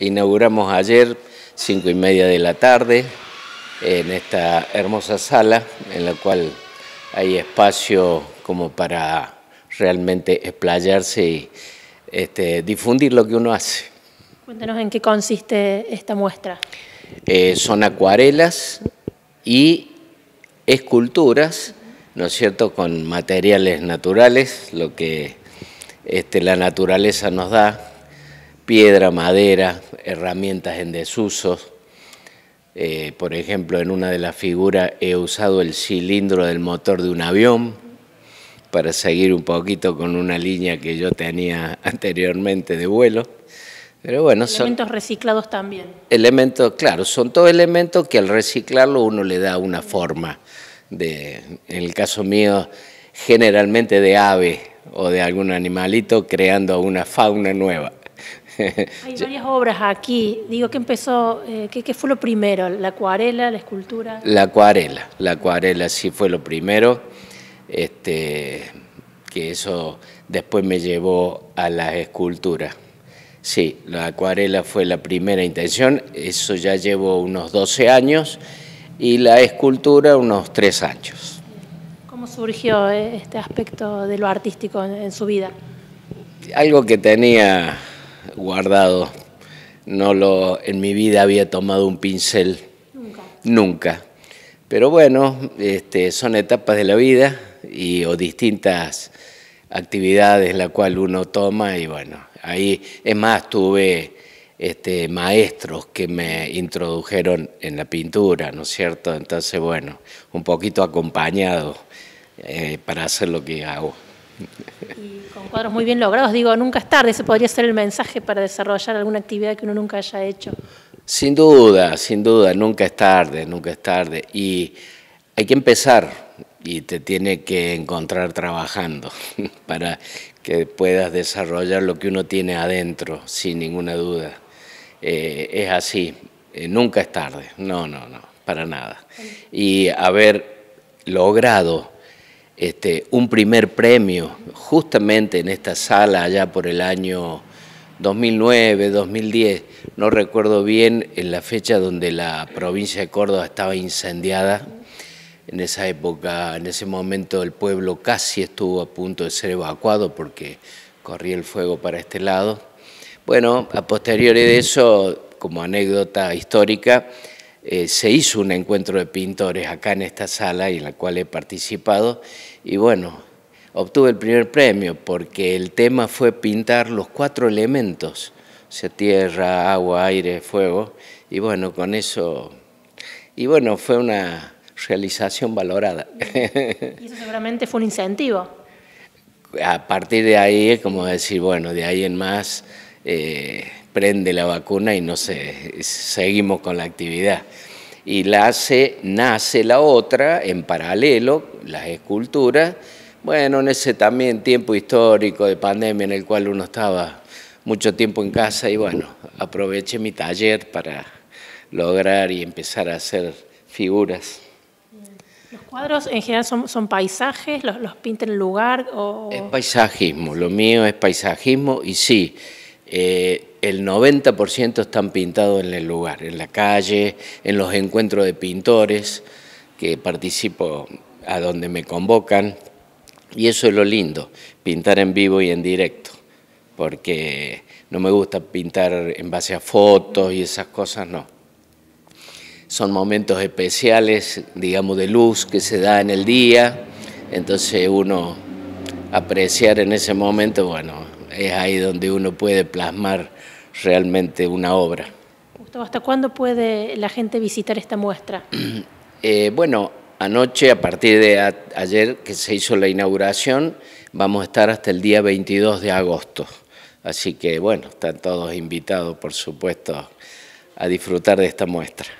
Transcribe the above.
Inauguramos ayer, cinco y media de la tarde, en esta hermosa sala, en la cual hay espacio como para realmente explayarse y este, difundir lo que uno hace. Cuéntanos en qué consiste esta muestra. Eh, son acuarelas y esculturas, ¿no es cierto?, con materiales naturales, lo que este, la naturaleza nos da piedra, madera, herramientas en desuso. Eh, por ejemplo, en una de las figuras he usado el cilindro del motor de un avión para seguir un poquito con una línea que yo tenía anteriormente de vuelo. Pero bueno, elementos reciclados también. Elementos, claro, son todos elementos que al reciclarlo uno le da una forma. De, en el caso mío, generalmente de ave o de algún animalito, creando una fauna nueva. Hay varias obras aquí. Digo, que empezó? Eh, ¿qué, fue lo primero? ¿La acuarela, la escultura? La acuarela, la acuarela sí fue lo primero. Este, que eso después me llevó a las esculturas. Sí, la acuarela fue la primera intención, eso ya llevo unos 12 años y la escultura unos 3 años. ¿Cómo surgió eh, este aspecto de lo artístico en su vida? Algo que tenía guardado. No lo, en mi vida había tomado un pincel. Nunca. Nunca. Pero bueno, este, son etapas de la vida y, o distintas actividades la cual uno toma y bueno, ahí es más tuve este, maestros que me introdujeron en la pintura, ¿no es cierto? Entonces bueno, un poquito acompañado eh, para hacer lo que hago. Y con cuadros muy bien logrados, digo, nunca es tarde, ese podría ser el mensaje para desarrollar alguna actividad que uno nunca haya hecho. Sin duda, sin duda, nunca es tarde, nunca es tarde. Y hay que empezar y te tiene que encontrar trabajando para que puedas desarrollar lo que uno tiene adentro, sin ninguna duda. Eh, es así, eh, nunca es tarde, no, no, no, para nada. Y haber logrado este, un primer premio justamente en esta sala allá por el año 2009, 2010, no recuerdo bien en la fecha donde la provincia de Córdoba estaba incendiada. En esa época, en ese momento el pueblo casi estuvo a punto de ser evacuado porque corría el fuego para este lado. Bueno, a posteriori de eso, como anécdota histórica, eh, se hizo un encuentro de pintores acá en esta sala y en la cual he participado y bueno, obtuve el primer premio porque el tema fue pintar los cuatro elementos, o sea, tierra, agua, aire, fuego, y bueno, con eso, y bueno, fue una realización valorada. Y eso seguramente fue un incentivo. A partir de ahí, como decir, bueno, de ahí en más eh, prende la vacuna y no seguimos con la actividad. Y la hace, nace la otra en paralelo, las esculturas, bueno, en ese también tiempo histórico de pandemia en el cual uno estaba mucho tiempo en casa y bueno, aproveché mi taller para lograr y empezar a hacer figuras. ¿Los cuadros en general son, paisajes? ¿Los, pinten el lugar? Es paisajismo, lo mío es paisajismo y sí, eh, el 90% están pintados en el lugar, en la calle, en los encuentros de pintores, que participo a donde me convocan, y eso es lo lindo, pintar en vivo y en directo, porque no me gusta pintar en base a fotos y esas cosas, no. Son momentos especiales, digamos, de luz que se da en el día, entonces uno apreciar en ese momento, bueno, es ahí donde uno puede plasmar realmente una obra. Gustavo, ¿hasta cuándo puede la gente visitar esta muestra? Eh, bueno, anoche, a partir de ayer que se hizo la inauguración, vamos a estar hasta el día 22 de agosto. Así que bueno, están todos invitados, por supuesto, a disfrutar de esta muestra.